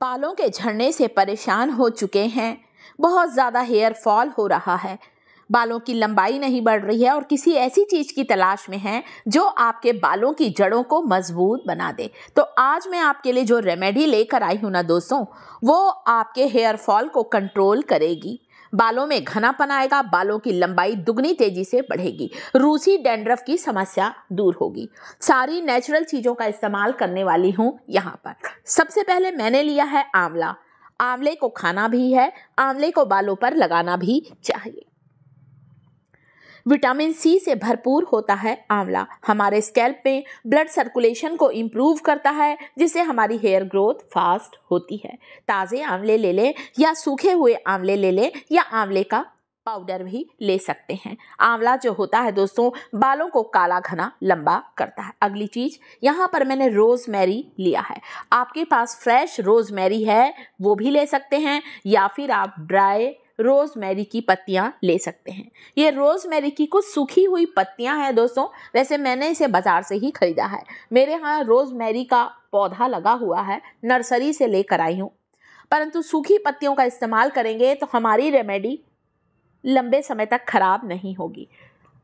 बालों के झड़ने से परेशान हो चुके हैं बहुत ज़्यादा हेयर फॉल हो रहा है बालों की लंबाई नहीं बढ़ रही है और किसी ऐसी चीज़ की तलाश में हैं जो आपके बालों की जड़ों को मजबूत बना दे तो आज मैं आपके लिए जो रेमेडी लेकर आई हूँ ना दोस्तों वो आपके हेयर फॉल को कंट्रोल करेगी बालों में घनापन आएगा बालों की लंबाई दुगनी तेजी से बढ़ेगी रूसी डेंड्रफ की समस्या दूर होगी सारी नेचुरल चीज़ों का इस्तेमाल करने वाली हूँ यहाँ पर सबसे पहले मैंने लिया है आंवला आंवले को खाना भी है आंवले को बालों पर लगाना भी चाहिए विटामिन सी से भरपूर होता है आंवला हमारे स्कैल्प में ब्लड सर्कुलेशन को इम्प्रूव करता है जिससे हमारी हेयर ग्रोथ फास्ट होती है ताज़े आंवले ले लें या सूखे हुए आंवले ले लें या आंवले का पाउडर भी ले सकते हैं आंवला जो होता है दोस्तों बालों को काला घना लंबा करता है अगली चीज़ यहाँ पर मैंने रोज़मेरी लिया है आपके पास फ्रेश रोज़मेरी है वो भी ले सकते हैं या फिर आप ड्राई रोज़मेरी की पत्तियाँ ले सकते हैं ये रोज़मेरी की कुछ सूखी हुई पत्तियाँ हैं दोस्तों वैसे मैंने इसे बाज़ार से ही ख़रीदा है मेरे यहाँ रोज़मेरी का पौधा लगा हुआ है नर्सरी से लेकर आई हूँ परंतु सूखी पत्तियों का इस्तेमाल करेंगे तो हमारी रेमेडी लंबे समय तक ख़राब नहीं होगी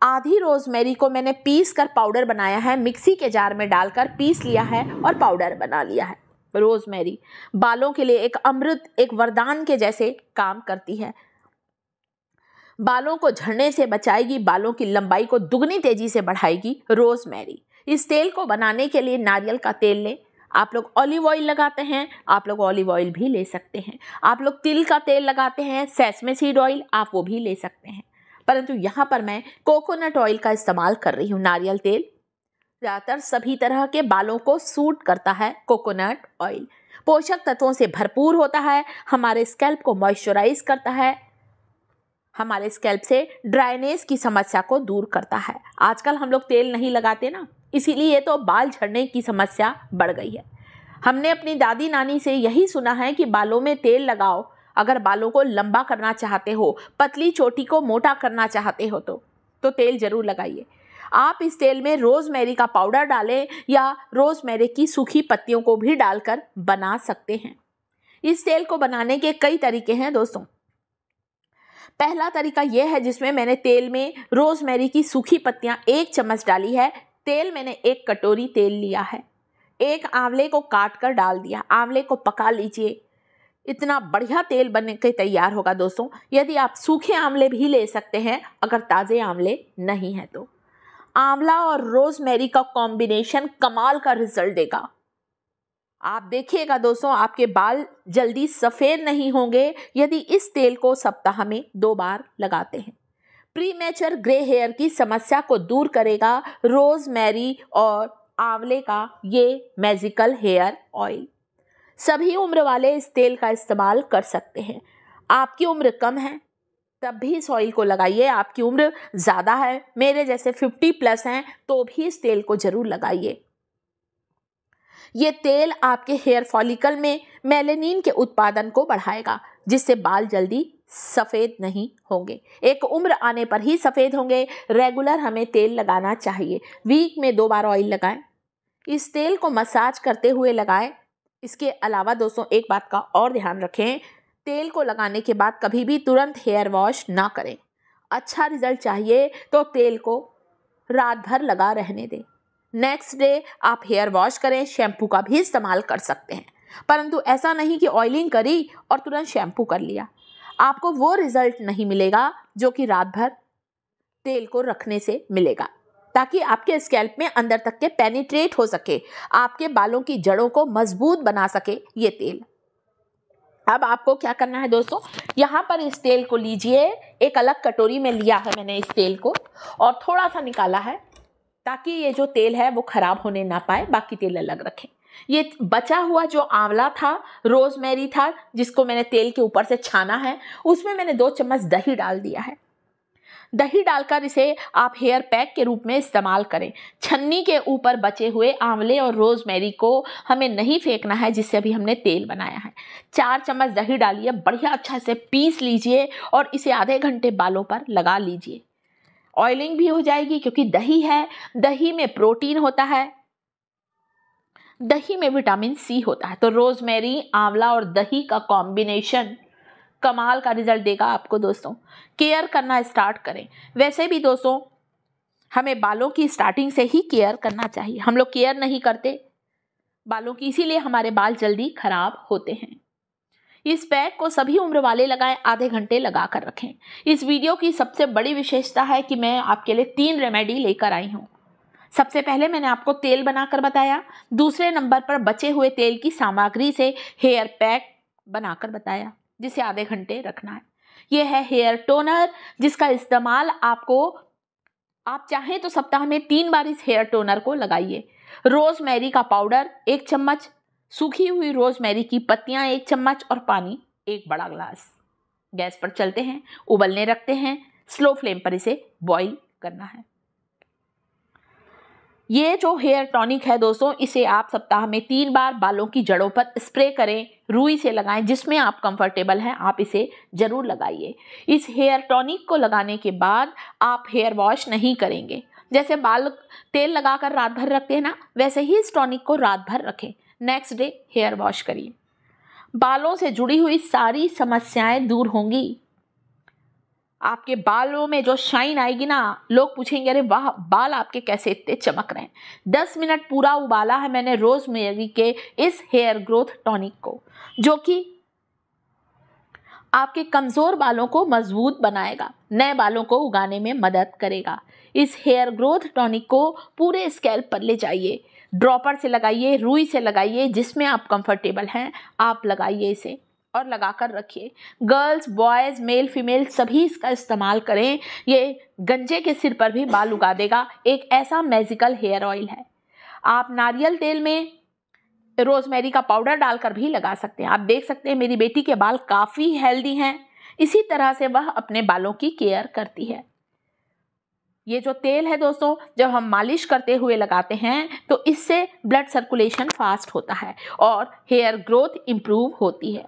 आधी रोज़मेरी को मैंने पीस कर पाउडर बनाया है मिक्सी के जार में डालकर पीस लिया है और पाउडर बना लिया है रोजमेरी बालों के लिए एक अमृत एक वरदान के जैसे काम करती है बालों को झड़ने से बचाएगी बालों की लंबाई को दुगनी तेजी से बढ़ाएगी रोजमेरी इस तेल को बनाने के लिए नारियल का तेल लें आप लोग ऑलिव ऑयल लगाते हैं आप लोग ऑलिव ऑयल भी ले सकते हैं आप लोग तिल का तेल लगाते हैं सेसमे सीड ऑयल आप वो भी ले सकते हैं परंतु यहाँ पर मैं कोकोनट ऑयल का इस्तेमाल कर रही हूँ नारियल तेल ज़्यादातर सभी तरह के बालों को सूट करता है कोकोनट ऑयल पोषक तत्वों से भरपूर होता है हमारे स्कैल्प को मॉइस्चराइज करता है हमारे स्कैल्प से ड्राइनेस की समस्या को दूर करता है आजकल हम लोग तेल नहीं लगाते ना इसीलिए तो बाल झड़ने की समस्या बढ़ गई है हमने अपनी दादी नानी से यही सुना है कि बालों में तेल लगाओ अगर बालों को लंबा करना चाहते हो पतली चोटी को मोटा करना चाहते हो तो, तो तेल ज़रूर लगाइए आप इस तेल में रोज़मेरी का पाउडर डालें या रोज़मेरी की सूखी पत्तियों को भी डालकर बना सकते हैं इस तेल को बनाने के कई तरीके हैं दोस्तों पहला तरीका यह है जिसमें मैंने तेल में रोज़मेरी की सूखी पत्तियां एक चम्मच डाली है तेल मैंने एक कटोरी तेल लिया है एक आंवले को काट कर डाल दिया आंवले को पका लीजिए इतना बढ़िया तेल बन के तैयार होगा दोस्तों यदि आप सूखे आंवले भी ले सकते हैं अगर ताज़े आंवले नहीं हैं तो आंवला और रोजमेरी का कॉम्बिनेशन कमाल का रिजल्ट देगा आप देखिएगा दोस्तों आपके बाल जल्दी सफ़ेद नहीं होंगे यदि इस तेल को सप्ताह में दो बार लगाते हैं प्री ग्रे हेयर की समस्या को दूर करेगा रोजमेरी और आंवले का ये मैजिकल हेयर ऑयल सभी उम्र वाले इस तेल का इस्तेमाल कर सकते हैं आपकी उम्र कम है तब भी इस ऑयल को लगाइए आपकी उम्र ज़्यादा है मेरे जैसे फिफ्टी प्लस हैं तो भी इस तेल को ज़रूर लगाइए ये तेल आपके हेयर फॉलिकल में मेलेनिन के उत्पादन को बढ़ाएगा जिससे बाल जल्दी सफ़ेद नहीं होंगे एक उम्र आने पर ही सफ़ेद होंगे रेगुलर हमें तेल लगाना चाहिए वीक में दो बार ऑयल लगाएं इस तेल को मसाज करते हुए लगाएं इसके अलावा दोस्तों एक बात का और ध्यान रखें तेल को लगाने के बाद कभी भी तुरंत हेयर वॉश ना करें अच्छा रिजल्ट चाहिए तो तेल को रात भर लगा रहने दें नेक्स्ट डे आप हेयर वॉश करें शैम्पू का भी इस्तेमाल कर सकते हैं परंतु ऐसा नहीं कि ऑयलिंग करी और तुरंत शैम्पू कर लिया आपको वो रिजल्ट नहीं मिलेगा जो कि रात भर तेल को रखने से मिलेगा ताकि आपके स्कैल्प में अंदर तक के पेनिट्रेट हो सके आपके बालों की जड़ों को मजबूत बना सके ये तेल अब आपको क्या करना है दोस्तों यहाँ पर इस तेल को लीजिए एक अलग कटोरी में लिया है मैंने इस तेल को और थोड़ा सा निकाला है ताकि ये जो तेल है वो ख़राब होने ना पाए बाकी तेल अलग रखें ये बचा हुआ जो आंवला था रोजमेरी था जिसको मैंने तेल के ऊपर से छाना है उसमें मैंने दो चम्मच दही डाल दिया है दही डालकर इसे आप हेयर पैक के रूप में इस्तेमाल करें छन्नी के ऊपर बचे हुए आंवले और रोज़मेरी को हमें नहीं फेंकना है जिससे अभी हमने तेल बनाया है चार चम्मच दही डालिए बढ़िया अच्छा से पीस लीजिए और इसे आधे घंटे बालों पर लगा लीजिए ऑयलिंग भी हो जाएगी क्योंकि दही है दही में प्रोटीन होता है दही में विटामिन सी होता है तो रोज़मेरी आंवला और दही का कॉम्बिनेशन कमाल का रिजल्ट देगा आपको दोस्तों केयर करना स्टार्ट करें वैसे भी दोस्तों हमें बालों की स्टार्टिंग से ही केयर करना चाहिए हम लोग केयर नहीं करते बालों की इसीलिए हमारे बाल जल्दी खराब होते हैं इस पैक को सभी उम्र वाले लगाएं आधे घंटे लगा कर रखें इस वीडियो की सबसे बड़ी विशेषता है कि मैं आपके लिए तीन रेमेडी लेकर आई हूँ सबसे पहले मैंने आपको तेल बनाकर बताया दूसरे नंबर पर बचे हुए तेल की सामग्री से हेयर पैक बनाकर बताया जिसे आधे घंटे रखना है यह है हेयर टोनर जिसका इस्तेमाल आपको आप चाहें तो सप्ताह में तीन बार इस हेयर टोनर को लगाइए रोजमेरी का पाउडर एक चम्मच सूखी हुई रोजमेरी की पत्तियां एक चम्मच और पानी एक बड़ा ग्लास गैस पर चलते हैं उबलने रखते हैं स्लो फ्लेम पर इसे बॉईल करना है ये जो हेयर टॉनिक है दोस्तों इसे आप सप्ताह में तीन बार बालों की जड़ों पर स्प्रे करें रूई से लगाएं जिसमें आप कंफर्टेबल हैं आप इसे ज़रूर लगाइए इस हेयर टॉनिक को लगाने के बाद आप हेयर वॉश नहीं करेंगे जैसे बाल तेल लगाकर रात भर रखते हैं ना वैसे ही इस टॉनिक को रात भर रखें नेक्स्ट डे हेयर वॉश करिए बालों से जुड़ी हुई सारी समस्याएं दूर होंगी आपके बालों में जो शाइन आएगी ना लोग पूछेंगे अरे वाह बाल आपके कैसे इतने चमक रहे हैं दस मिनट पूरा उबाला है मैंने रोज़ मेरी के इस हेयर ग्रोथ टॉनिक को जो कि आपके कमज़ोर बालों को मजबूत बनाएगा नए बालों को उगाने में मदद करेगा इस हेयर ग्रोथ टॉनिक को पूरे स्केल पर ले जाइए ड्रॉपर से लगाइए रुई से लगाइए जिसमें आप कंफर्टेबल हैं आप लगाइए इसे और लगा कर रखिए गर्ल्स बॉयज़ मेल फीमेल सभी इसका इस्तेमाल करें ये गंजे के सिर पर भी बाल उगा देगा एक ऐसा मैजिकल हेयर ऑयल है आप नारियल तेल में रोजमेरी का पाउडर डालकर भी लगा सकते हैं आप देख सकते हैं मेरी बेटी के बाल काफ़ी हेल्दी हैं इसी तरह से वह अपने बालों की केयर करती है ये जो तेल है दोस्तों जब हम मालिश करते हुए लगाते हैं तो इससे ब्लड सर्कुलेशन फास्ट होता है और हेयर ग्रोथ इम्प्रूव होती है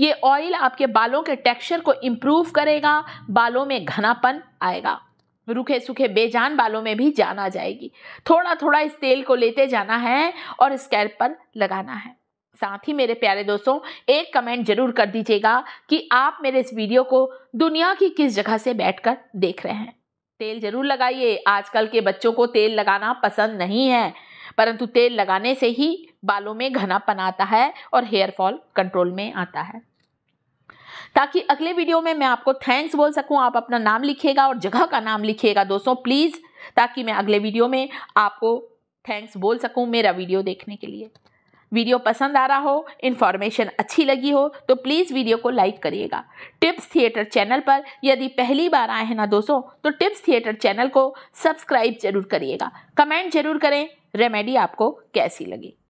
ये ऑयल आपके बालों के टेक्सचर को इम्प्रूव करेगा बालों में घनापन आएगा रूखे सूखे बेजान बालों में भी जान आ जाएगी थोड़ा थोड़ा इस तेल को लेते जाना है और स्कैल्प पर लगाना है साथ ही मेरे प्यारे दोस्तों एक कमेंट जरूर कर दीजिएगा कि आप मेरे इस वीडियो को दुनिया की किस जगह से बैठकर देख रहे हैं तेल जरूर लगाइए आजकल के बच्चों को तेल लगाना पसंद नहीं है परंतु तेल लगाने से ही बालों में घनापन आता है और हेयर फॉल कंट्रोल में आता है ताकि अगले वीडियो में मैं आपको थैंक्स बोल सकूं आप अपना नाम लिखिएगा और जगह का नाम लिखिएगा दोस्तों प्लीज़ ताकि मैं अगले वीडियो में आपको थैंक्स बोल सकूं मेरा वीडियो देखने के लिए वीडियो पसंद आ रहा हो इन्फॉर्मेशन अच्छी लगी हो तो प्लीज़ वीडियो को लाइक करिएगा टिप्स थिएटर चैनल पर यदि पहली बार आए हैं ना दोस्तों तो टिप्स थिएटर चैनल को सब्सक्राइब जरूर करिएगा कमेंट जरूर करें रेमेडी आपको कैसी लगी